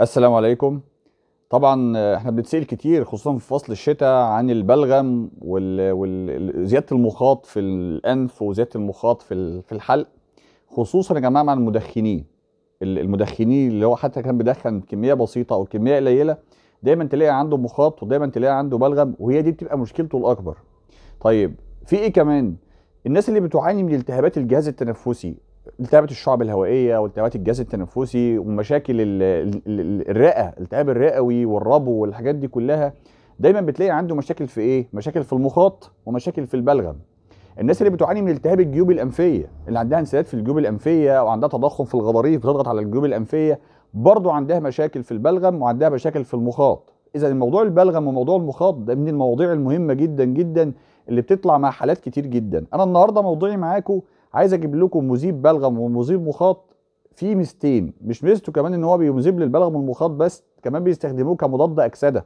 السلام عليكم طبعا احنا بنتسال كتير خصوصا في فصل الشتاء عن البلغم وزياده المخاط في الانف وزياده المخاط في في الحلق خصوصا يا جماعه مع المدخنين المدخنين اللي هو حتى كان بيدخن كميه بسيطه او كميه قليله دايما تلاقي عنده مخاط ودايما تلاقي عنده بلغم وهي دي بتبقى مشكلته الاكبر طيب في ايه كمان الناس اللي بتعاني من التهابات الجهاز التنفسي التهابات الشعب الهوائيه والتهابات الجهاز التنفسي ومشاكل الرئه التهاب الرئوي والربو والحاجات دي كلها دايما بتلاقي عنده مشاكل في ايه مشاكل في المخاط ومشاكل في البلغم الناس اللي بتعاني من التهاب الجيوب الانفيه اللي عندها انسداد في الجيوب الانفيه وعندها تضخم في الغضاريف بتضغط على الجيوب الانفيه برضه عندها مشاكل في البلغم وعندها مشاكل في المخاط اذا الموضوع البلغم وموضوع المخاط ده من المواضيع المهمه جدا جدا اللي بتطلع مع حالات كتير جدا انا النهارده موضوعي معاكم عايز اجيب لكم مذيب بلغم ومذيب مخاط فيه ميزتين مش ميزته كمان ان هو بيذيب للبلغم والمخاط بس كمان بيستخدموه كمضاد اكسده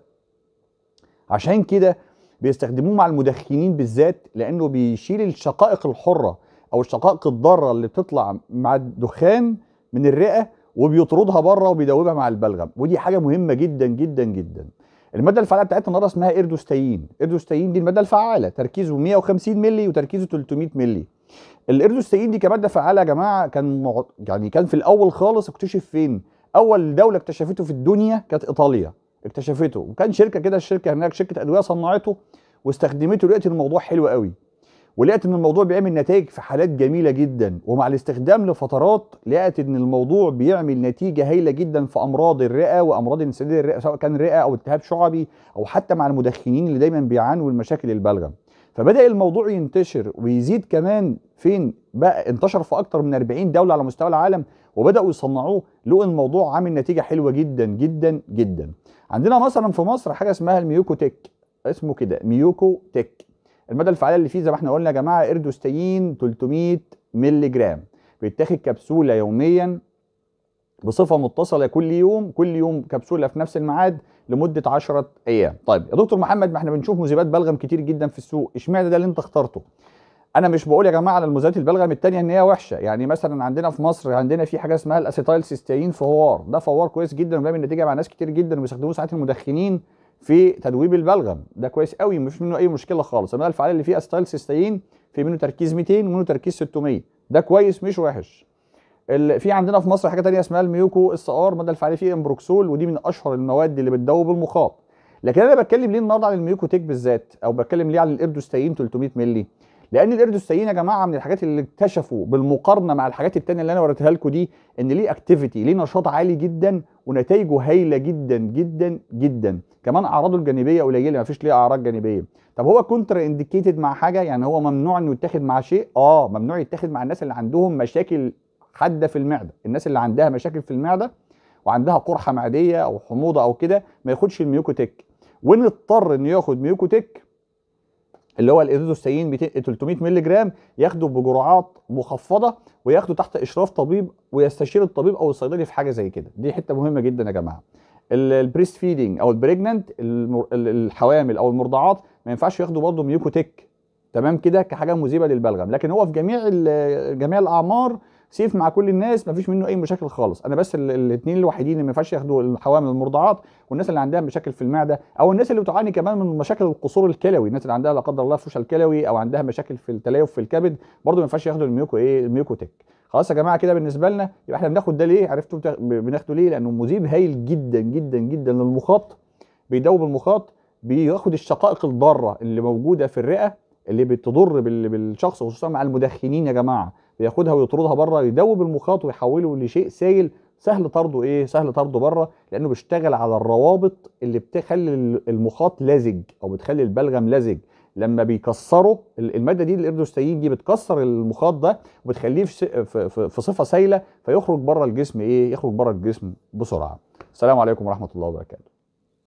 عشان كده بيستخدموه مع المدخنين بالذات لانه بيشيل الشقائق الحره او الشقائق الضاره اللي بتطلع مع الدخان من الرئه وبيطردها بره وبيدوبها مع البلغم ودي حاجه مهمه جدا جدا جدا الماده الفعاله بتاعتنا النهارده اسمها اردوستاين اردوستاين دي الماده الفعاله تركيزه 150 مللي وتركيزه 300 مللي الايردوستين دي كماده فعاله يا جماعه كان مع... يعني كان في الاول خالص اكتشف فين اول دوله اكتشفته في الدنيا كانت ايطاليا اكتشفته وكان شركه كده الشركه هناك شركه ادويه صنعته واستخدمته لقيت الموضوع حلو قوي ولقيت ان الموضوع بيعمل نتائج في حالات جميله جدا ومع الاستخدام لفترات لقيت ان الموضوع بيعمل نتيجه هائله جدا في امراض الرئه وامراض انسداد الرئه سواء كان رئه او التهاب شعبي او حتى مع المدخنين اللي دايما بيعانوا من مشاكل البلغم فبدا الموضوع ينتشر ويزيد كمان فين بقى انتشر في اكتر من 40 دوله على مستوى العالم وبداوا يصنعوه لقوا الموضوع عامل نتيجه حلوه جدا جدا جدا عندنا مثلا في مصر حاجه اسمها الميوكو تك اسمه كده ميوكو تك المدى الفعال اللي فيه زي ما احنا قلنا يا جماعه اردوستايين 300 مللي جرام بيتاخد كبسوله يوميا بصفه متصله كل يوم كل يوم كبسوله في نفس الميعاد لمده 10 ايام طيب يا دكتور محمد ما احنا بنشوف مذيبات بلغم كتير جدا في السوق اشمعنى ده اللي انت اخترته انا مش بقول يا جماعه على المذيبات البلغم الثانيه ان هي وحشه يعني مثلا عندنا في مصر عندنا في حاجه اسمها الاسيتايل سيستين فوار ده فوار كويس جدا وبيعمل نتيجه مع ناس كتير جدا وبيستخدموه ساعات المدخنين في تدويب البلغم ده كويس قوي مش منه اي مشكله خالص اما الفعال اللي فيه استايل سيستين في منه تركيز 200 ومنه تركيز 600 ده كويس مش وحش في عندنا في مصر حاجه ثانيه اسمها الميوكو اس ار مدى الفعاليه فيه امبروكسول ودي من اشهر المواد اللي بتدوب المخاط لكن انا بتكلم ليه النهارده عن تيك بالذات او بتكلم ليه عن الاردوستاين 300 مللي لان الاردوستاين يا جماعه من الحاجات اللي اكتشفوا بالمقارنه مع الحاجات الثانيه اللي انا وريتها لكم دي ان ليه اكتيفيتي ليه نشاط عالي جدا ونتائجه هايله جدا جدا جدا كمان اعراضه الجانبيه قليله ما فيش ليه اعراض جانبيه طب هو كونتر انديكيتد مع حاجه يعني هو ممنوع انه يتاخد مع شيء اه ممنوع يتاخد مع الناس اللي عندهم مشاكل حاده في المعده الناس اللي عندها مشاكل في المعده وعندها قرحه معديه او حموضه او كده ما ياخدش الميوكوتيك وان اضطر انه ياخد ميوكوتيك اللي هو الايزوستاين 300 مللي جرام ياخده بجرعات مخفضه وياخده تحت اشراف طبيب ويستشير الطبيب او الصيدلي في حاجه زي كده دي حته مهمه جدا يا جماعه البريست فيدنج او البريجننت الحوامل او المرضعات ما ينفعش ياخدوا برضه ميوكوتيك تمام كده كحاجه مذيبه للبلغم لكن هو في جميع جميع الاعمار سيف مع كل الناس مفيش منه اي مشاكل خالص انا بس الاثنين الوحيدين اللي ما ينفعش ياخدوا الحوامل المرضعات والناس اللي عندها مشاكل في المعده او الناس اللي بتعاني كمان من مشاكل القصور الكلوي الناس اللي عندها لا قدر الله فشل كلوي او عندها مشاكل في التليف في الكبد برضه ما ينفعش ياخدوا الميوكو ايه الميوكوتيك تك خلاص يا جماعه كده بالنسبه لنا يبقى احنا بناخد ده ليه عرفتوا بناخده ليه لانه مذيب هايل جدا جدا جدا للمخاط بيدوب المخاط بياخد الشقائق الضاره اللي موجوده في الرئه اللي بتضر بالشخص خصوصا مع المدخنين يا جماعه بياخدها ويطردها بره يدوب المخاط ويحوله لشيء سائل سهل طرده ايه سهل طرده بره لانه بيشتغل على الروابط اللي بتخلي المخاط لزج او بتخلي البلغم لزج لما بيكسره الماده دي الاردوستايين دي بتكسر المخاط ده وبتخليه في, في, في صفه سايله فيخرج بره الجسم ايه يخرج بره الجسم بسرعه السلام عليكم ورحمه الله وبركاته